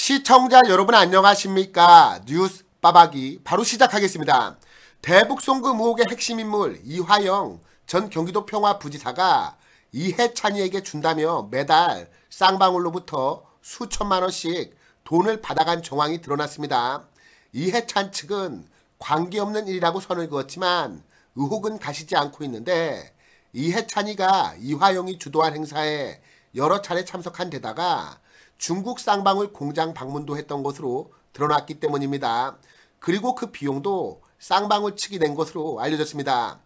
시청자 여러분 안녕하십니까 뉴스 빠박이 바로 시작하겠습니다. 대북송금 의혹의 핵심 인물 이화영 전 경기도 평화 부지사가 이해찬이에게 준다며 매달 쌍방울로부터 수천만 원씩 돈을 받아간 정황이 드러났습니다. 이해찬 측은 관계없는 일이라고 선을 그었지만 의혹은 가시지 않고 있는데 이해찬이가 이화영이 주도한 행사에 여러 차례 참석한 데다가 중국 쌍방울 공장 방문도 했던 것으로 드러났기 때문입니다. 그리고 그 비용도 쌍방울 측이 낸 것으로 알려졌습니다.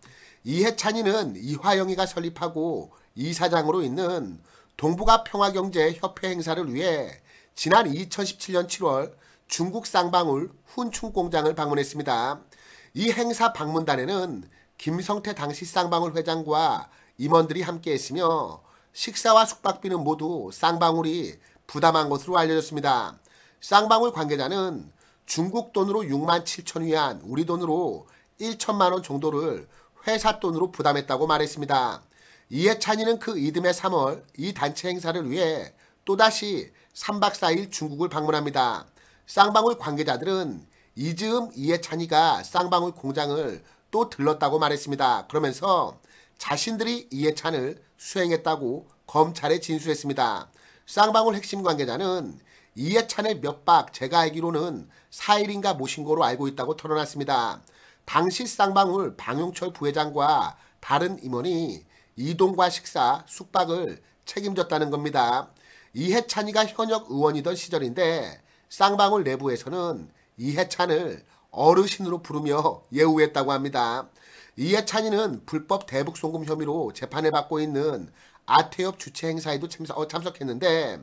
이해찬이는 이화영이가 설립하고 이사장으로 있는 동북아 평화경제협회 행사를 위해 지난 2017년 7월 중국 쌍방울 훈충 공장을 방문했습니다. 이 행사 방문단에는 김성태 당시 쌍방울 회장과 임원들이 함께했으며 식사와 숙박비는 모두 쌍방울이 부담한 것으로 알려졌습니다. 쌍방울 관계자는 중국 돈으로 6만 7천 위안, 우리 돈으로 1천만 원 정도를 회사 돈으로 부담했다고 말했습니다. 이에 찬이는 그 이듬해 3월 이 단체 행사를 위해 또다시 3박 4일 중국을 방문합니다. 쌍방울 관계자들은 이즈음 이해찬이가 쌍방울 공장을 또 들렀다고 말했습니다. 그러면서 자신들이 이해찬을 수행했다고 검찰에 진술했습니다. 쌍방울 핵심 관계자는 이해찬의 몇 박 제가 알기로는 4일인가 모신 거로 알고 있다고 털어놨습니다. 당시 쌍방울 방용철 부회장과 다른 임원이 이동과 식사, 숙박을 책임졌다는 겁니다. 이해찬이가 현역 의원이던 시절인데 쌍방울 내부에서는 이해찬을 어르신으로 부르며 예우했다고 합니다. 이해찬이는 불법 대북 송금 혐의로 재판을 받고 있는 아태엽 주최 행사에도 참석, 어, 참석했는데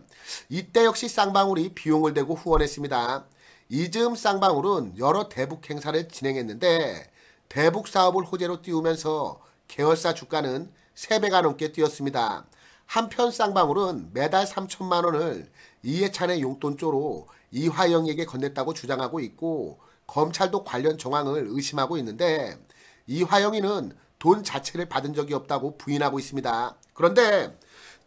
이때 역시 쌍방울이 비용을 대고 후원했습니다. 이즈음 쌍방울은 여러 대북 행사를 진행했는데 대북 사업을 호재로 띄우면서 계열사 주가는 3배가 넘게 뛰었습니다. 한편 쌍방울은 매달 3천만 원을 이해찬의 용돈조로 이화영에게 건넸다고 주장하고 있고 검찰도 관련 정황을 의심하고 있는데 이화영이는 돈 자체를 받은 적이 없다고 부인하고 있습니다. 그런데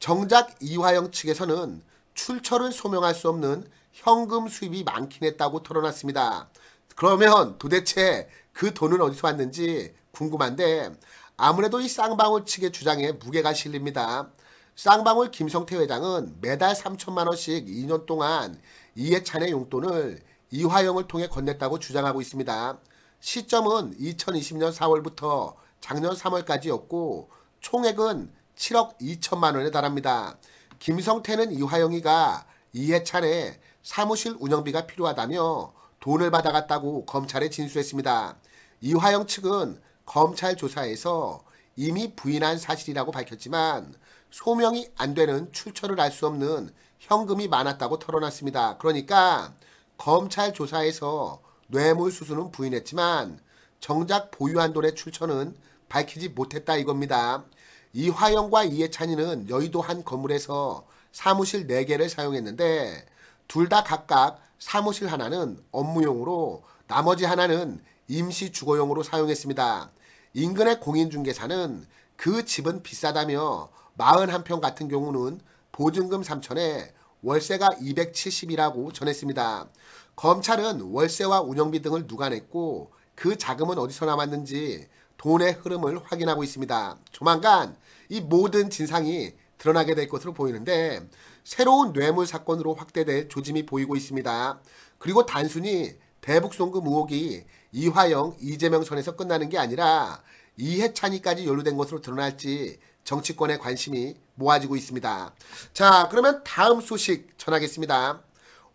정작 이화영 측에서는 출처를 소명할 수 없는 현금 수입이 많긴 했다고 털어놨습니다. 그러면 도대체 그 돈은 어디서 왔는지 궁금한데 아무래도 이 쌍방울 측의 주장에 무게가 실립니다. 쌍방울 김성태 회장은 매달 3천만 원씩 2년 동안 이해찬의 용돈을 이화영을 통해 건넸다고 주장하고 있습니다. 시점은 2020년 4월부터 작년 3월까지였고 총액은 7억 2천만 원에 달합니다. 김성태는 이화영이가 이해찬의 사무실 운영비가 필요하다며 돈을 받아갔다고 검찰에 진술했습니다. 이화영 측은 검찰 조사에서 이미 부인한 사실이라고 밝혔지만 소명이 안 되는 출처를 알 수 없는 현금이 많았다고 털어놨습니다. 그러니까 검찰 조사에서 뇌물수수는 부인했지만 정작 보유한 돈의 출처는 밝히지 못했다 이겁니다. 이화영과 이해찬이는 여의도 한 건물에서 사무실 4개를 사용했는데 둘 다 각각 사무실 하나는 업무용으로 나머지 하나는 임시 주거용으로 사용했습니다. 인근의 공인중개사는 그 집은 비싸다며 41평 같은 경우는 보증금 3천에 월세가 270이라고 전했습니다. 검찰은 월세와 운영비 등을 누가 냈고 그 자금은 어디서 남았는지 돈의 흐름을 확인하고 있습니다. 조만간 이 모든 진상이 드러나게 될 것으로 보이는데 새로운 뇌물 사건으로 확대될 조짐이 보이고 있습니다. 그리고 단순히 대북송금 의혹이 이화영, 이재명 선에서 끝나는 게 아니라 이해찬이까지 연루된 것으로 드러날지 정치권의 관심이 모아지고 있습니다. 자, 그러면 다음 소식 전하겠습니다.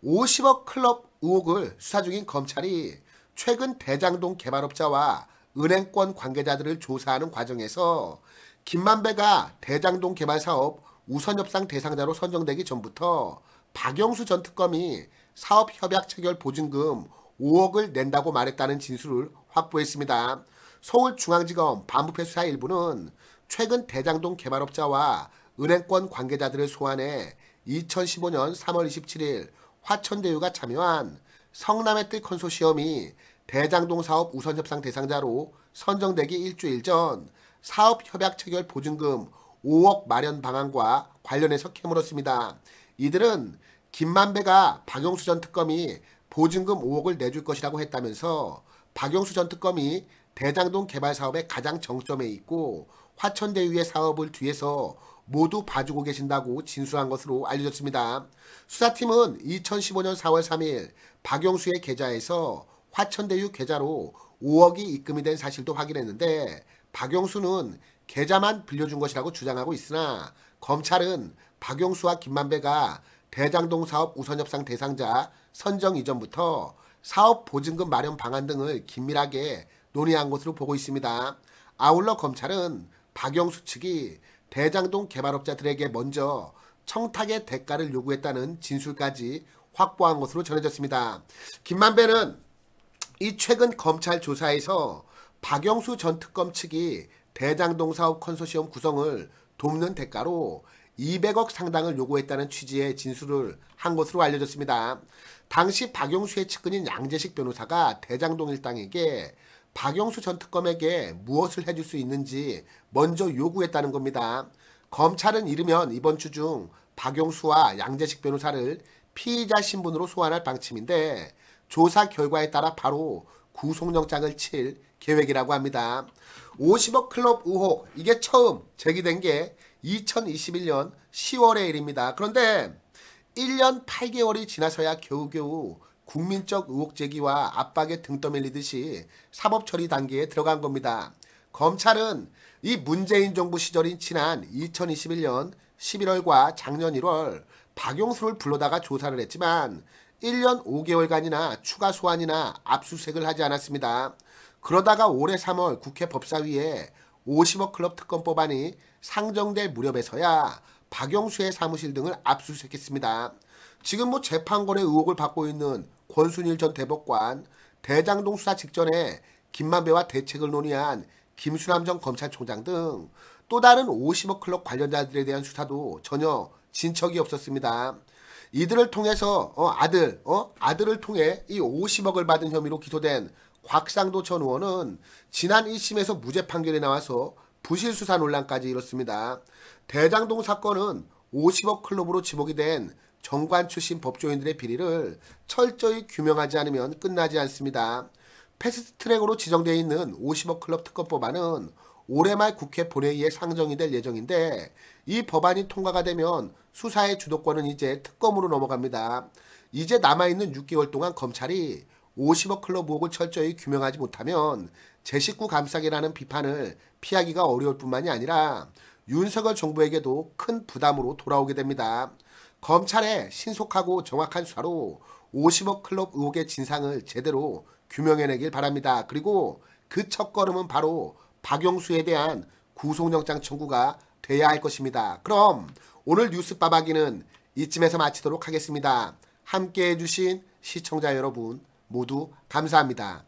50억 클럽 의혹을 수사 중인 검찰이 최근 대장동 개발업자와 은행권 관계자들을 조사하는 과정에서 김만배가 대장동 개발 사업 우선 협상 대상자로 선정되기 전부터 박영수 전 특검이 사업 협약 체결 보증금 5억을 낸다고 말했다는 진술을 확보했습니다. 서울중앙지검 반부패 수사 일부는 최근 대장동 개발업자와 은행권 관계자들을 소환해 2015년 3월 27일 화천대유가 참여한 성남의 뜻 컨소시엄이 대장동 사업 우선 협상 대상자로 선정되기 일주일 전 사업 협약 체결 보증금 5억 마련 방안과 관련해서 캐물었습니다. 이들은 김만배가 박영수 전 특검이 보증금 5억을 내줄 것이라고 했다면서 박영수 전 특검이 대장동 개발 사업의 가장 정점에 있고 화천대유의 사업을 뒤에서 모두 봐주고 계신다고 진술한 것으로 알려졌습니다. 수사팀은 2015년 4월 3일 박영수의 계좌에서 화천대유 계좌로 5억이 입금이 된 사실도 확인했는데 박영수는 계좌만 빌려준 것이라고 주장하고 있으나 검찰은 박영수와 김만배가 대장동 사업 우선협상 대상자 선정 이전부터 사업 보증금 마련 방안 등을 긴밀하게 논의한 것으로 보고 있습니다. 아울러 검찰은 박영수 측이 대장동 개발업자들에게 먼저 청탁의 대가를 요구했다는 진술까지 확보한 것으로 전해졌습니다. 김만배는 이 최근 검찰 조사에서 박영수 전 특검 측이 대장동 사업 컨소시엄 구성을 돕는 대가로 200억 상당을 요구했다는 취지의 진술을 한 것으로 알려졌습니다. 당시 박영수의 측근인 양재식 변호사가 대장동 일당에게 박영수 전 특검에게 무엇을 해줄 수 있는지 먼저 요구했다는 겁니다. 검찰은 이르면 이번 주 중 박영수와 양재식 변호사를 피의자 신분으로 소환할 방침인데 조사 결과에 따라 바로 구속영장을 칠 계획이라고 합니다. 50억 클럽 의혹 이게 처음 제기된 게 2021년 10월의 일입니다. 그런데 1년 8개월이 지나서야 겨우겨우 국민적 의혹 제기와 압박에 등 떠밀리듯이 사법 처리 단계에 들어간 겁니다. 검찰은 이 문재인 정부 시절인 지난 2021년 11월과 작년 1월 박용수를 불러다가 조사를 했지만 1년 5개월간이나 추가 소환이나 압수색을 수 하지 않았습니다. 그러다가 올해 3월 국회 법사위에 50억 클럽 특검 법안이 상정될 무렵에서야 박영수의 사무실 등을 압수수색했습니다. 지금 뭐 재판거래 의혹을 받고 있는 권순일 전 대법관, 대장동 수사 직전에 김만배와 대책을 논의한 김수남 전 검찰총장 등 또 다른 50억 클럽 관련자들에 대한 수사도 전혀 진척이 없었습니다. 이들을 통해서 어, 아들, 어, 아들을 통해 이 50억을 받은 혐의로 기소된 곽상도 전 의원은 지난 1심에서 무죄 판결이 나와서 부실 수사 논란까지 일었습니다. 대장동 사건은 50억 클럽으로 지목이 된 정관 출신 법조인들의 비리를 철저히 규명하지 않으면 끝나지 않습니다. 패스트트랙으로 지정되어 있는 50억 클럽 특검법안은 올해 말 국회 본회의에 상정이 될 예정인데 이 법안이 통과가 되면 수사의 주도권은 이제 특검으로 넘어갑니다. 이제 남아있는 6개월 동안 검찰이 50억 클럽 의혹을 철저히 규명하지 못하면 제 식구 감싸기라는 비판을 피하기가 어려울 뿐만이 아니라 윤석열 정부에게도 큰 부담으로 돌아오게 됩니다. 검찰의 신속하고 정확한 수사로 50억 클럽 의혹의 진상을 제대로 규명해내길 바랍니다. 그리고 그 첫걸음은 바로 박영수에 대한 구속영장 청구가 돼야 할 것입니다. 그럼 오늘 뉴스 빠박이는 이쯤에서 마치도록 하겠습니다. 함께해 주신 시청자 여러분 모두 감사합니다.